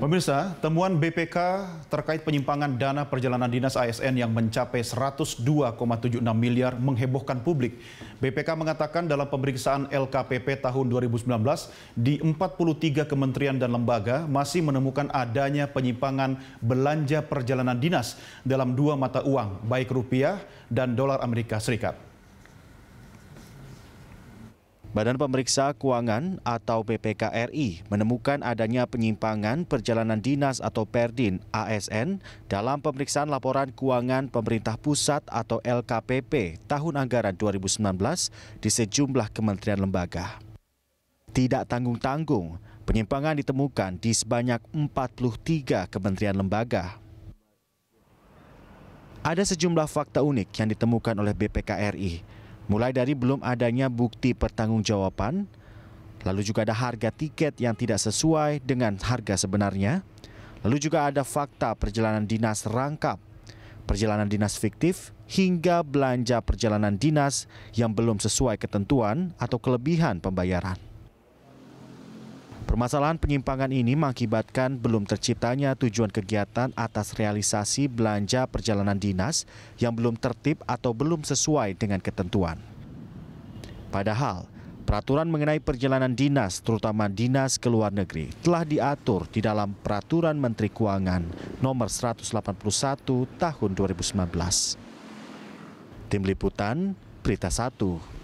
Pemirsa, temuan BPK terkait penyimpangan dana perjalanan dinas ASN yang mencapai 102,76 miliar menghebohkan publik. BPK mengatakan dalam pemeriksaan LKPP tahun 2019 di 43 kementerian dan lembaga masih menemukan adanya penyimpangan belanja perjalanan dinas dalam dua mata uang, baik rupiah dan dolar Amerika Serikat. Badan Pemeriksa Keuangan atau BPK menemukan adanya penyimpangan perjalanan dinas atau Perdin ASN dalam pemeriksaan laporan keuangan pemerintah pusat atau LKPP tahun anggaran 2019 di sejumlah kementerian lembaga. Tidak tanggung-tanggung, penyimpangan ditemukan di sebanyak 43 kementerian lembaga. Ada sejumlah fakta unik yang ditemukan oleh BPKRI, mulai dari belum adanya bukti pertanggungjawaban, lalu juga ada harga tiket yang tidak sesuai dengan harga sebenarnya, lalu juga ada fakta perjalanan dinas rangkap, perjalanan dinas fiktif, hingga belanja perjalanan dinas yang belum sesuai ketentuan atau kelebihan pembayaran. Permasalahan penyimpangan ini mengakibatkan belum terciptanya tujuan kegiatan atas realisasi belanja perjalanan dinas yang belum tertib atau belum sesuai dengan ketentuan. Padahal, peraturan mengenai perjalanan dinas, terutama dinas ke luar negeri, telah diatur di dalam Peraturan Menteri Keuangan Nomor 181 Tahun 2019. Tim Liputan, Berita 1.